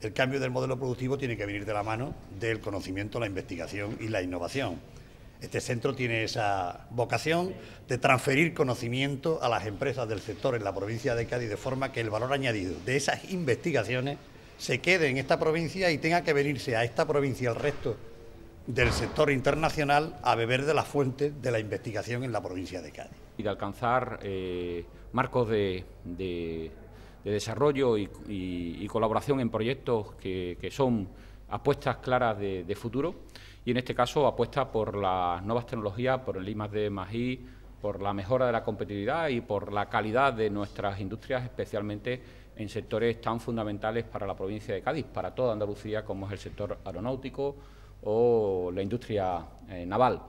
El cambio del modelo productivo tiene que venir de la mano del conocimiento, la investigación y la innovación. Este centro tiene esa vocación de transferir conocimiento a las empresas del sector en la provincia de Cádiz de forma que el valor añadido de esas investigaciones se quede en esta provincia y tenga que venirse a esta provincia el resto del sector internacional a beber de la fuente de la investigación en la provincia de Cádiz. Y de alcanzar eh, marcos de de desarrollo y, colaboración en proyectos que, son apuestas claras de, futuro y, en este caso, apuesta por las nuevas tecnologías, por el I de por la mejora de la competitividad y por la calidad de nuestras industrias, especialmente en sectores tan fundamentales para la provincia de Cádiz, para toda Andalucía, como es el sector aeronáutico o la industria eh, naval.